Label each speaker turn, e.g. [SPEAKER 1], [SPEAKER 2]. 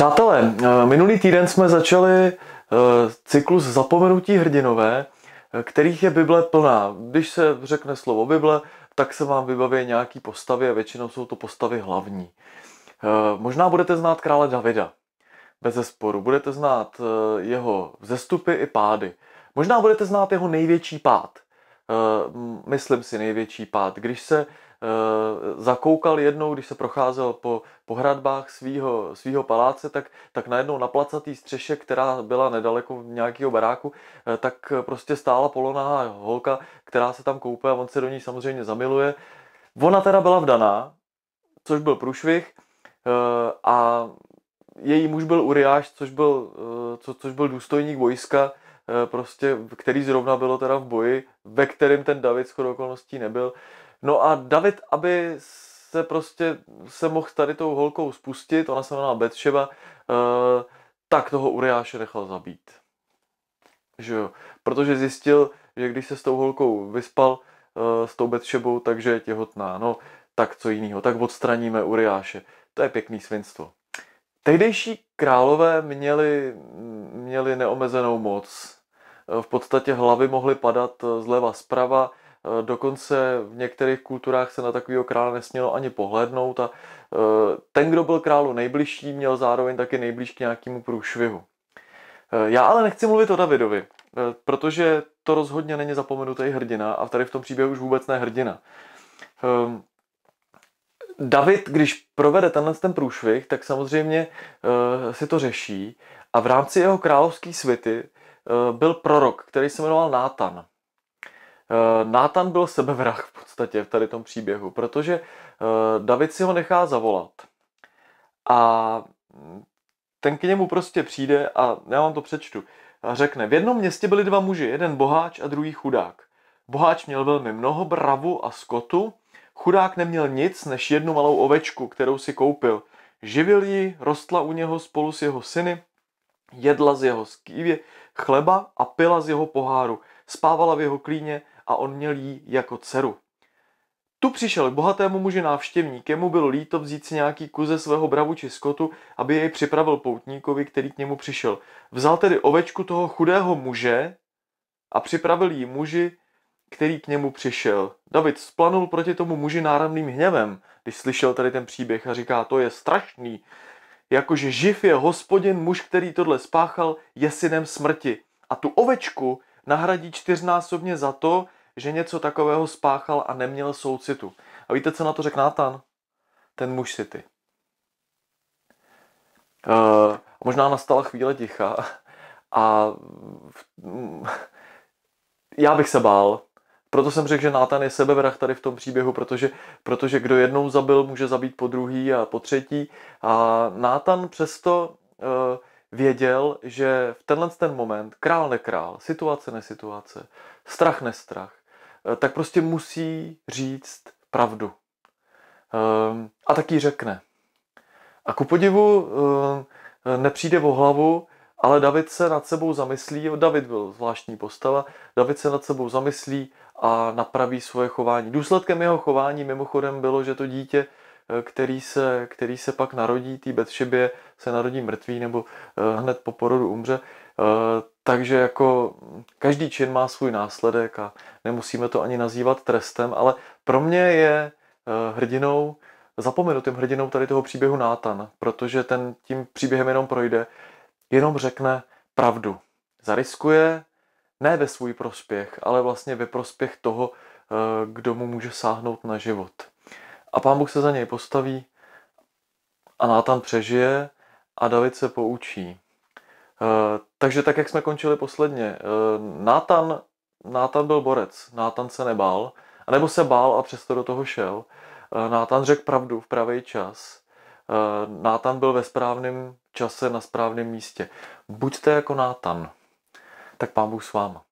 [SPEAKER 1] Přátelé, eh, minulý týden jsme začali eh, cyklus Zapomenutí hrdinové, eh, kterých je Bible plná. Když se řekne slovo Bible, tak se vám vybaví nějaký postavy a většinou jsou to postavy hlavní. Možná budete znát krále Davida. Bez zesporu. Budete znát jeho vzestupy i pády. Možná budete znát jeho největší pád. Myslím si největší pád. Když se Eh, zakoukal jednou, když se procházel po, po hradbách svýho, svýho paláce, tak, tak najednou na placatý střeše, která byla nedaleko nějakého baráku, eh, tak prostě stála polonáhá holka, která se tam koupe a on se do ní samozřejmě zamiluje. Ona teda byla vdaná, což byl průšvih, eh, a její muž byl Uriáš, což byl, co, což byl důstojník vojska, prostě, který zrovna bylo teda v boji, ve kterém ten David shodou okolností nebyl. No a David, aby se prostě se mohl tady tou holkou spustit, ona se jmenovala Betšeba, eh, tak toho Uriáše nechal zabít. Že jo? Protože zjistil, že když se s tou holkou vyspal, eh, s tou Betšebou, takže je těhotná. No, tak co jiného, tak odstraníme Uriáše. To je pěkný svinstvo. Tehdejší králové měli, měli neomezenou moc. Eh, v podstatě hlavy mohly padat zleva zprava, Eh, dokonce v některých kulturách se na takového krále nesmělo ani pohlednout a eh, ten, kdo byl králu nejbližší, měl zároveň taky nejblíž k nějakému průšvihu. Eh, já ale nechci mluvit o Davidovi, protože to rozhodně není zapomenutý hrdina a tady v tom příběhu už vůbec ne hrdina. Ehm, David, když provede tenhle ten průšvih, tak samozřejmě si to řeší a v rámci jeho královské svity byl prorok, který se jmenoval Nátan. Eh, Nátan byl sebevrah v podstatě v tady tom příběhu, protože eh, David si ho nechá zavolat. A mm, ten k němu prostě přijde a já vám to přečtu. A řekne, v jednom městě byli dva muži, jeden boháč a druhý chudák. Boháč měl velmi mnoho bravu a skotu, chudák neměl nic než jednu malou ovečku, kterou si koupil. Živil ji, rostla u něho spolu s jeho syny, jedla z jeho skývě chleba a pila z jeho poháru, spávala v jeho klíně a on měl jí jako dceru. Tu přišel k bohatému muži návštěvník, jemu bylo líto vzít si nějaký kuze svého bravu či skotu, aby jej připravil poutníkovi, který k němu přišel. Vzal tedy ovečku toho chudého muže a připravil jí muži, který k němu přišel. David splanul proti tomu muži náramným hněvem, když slyšel tady ten příběh a říká, to je strašný, jakože živ je hospodin muž, který tohle spáchal, je synem smrti. A tu ovečku nahradí čtyřnásobně za to, že něco takového spáchal a neměl soucitu. A víte, co na to řekl Nátan? Ten muž si ty. E, možná nastala chvíle ticha a já bych se bál. Proto jsem řekl, že Nátan je sebevrah tady v tom příběhu, protože, protože kdo jednou zabil, může zabít po druhý a po třetí. A Nátan přesto e, věděl, že v tenhle ten moment, král nekrál, situace nesituace, strach nestrach, Eh, tak prostě musí říct pravdu. Ehm, a taky řekne. A ku podivu eh, nepřijde o hlavu, ale David se nad sebou zamyslí, David byl zvláštní postava, David se nad sebou zamyslí a napraví svoje chování. Důsledkem jeho chování mimochodem bylo, že to dítě, eh, který se, který se pak narodí, té Betšebě, se narodí mrtvý nebo hned po porodu umře, takže jako každý čin má svůj následek a nemusíme to ani nazývat trestem, ale pro mě je eh, hrdinou, zapomenutým hrdinou tady toho příběhu Nátan, protože ten tím příběhem jenom projde, jenom řekne pravdu. Zariskuje ne ve svůj prospěch, ale vlastně ve prospěch toho, eh, kdo mu může sáhnout na život. A pán Bůh se za něj postaví a Nátan přežije a David se poučí eh, takže tak, jak jsme končili posledně, eh, Nátan, Nátan byl borec, Nátan se nebál, nebo se bál a přesto do toho šel. Eh, Nátan řekl pravdu v pravý čas. Eh, Nátan byl ve správném čase na správném místě. Buďte jako Nátan, tak pán Bůh s váma.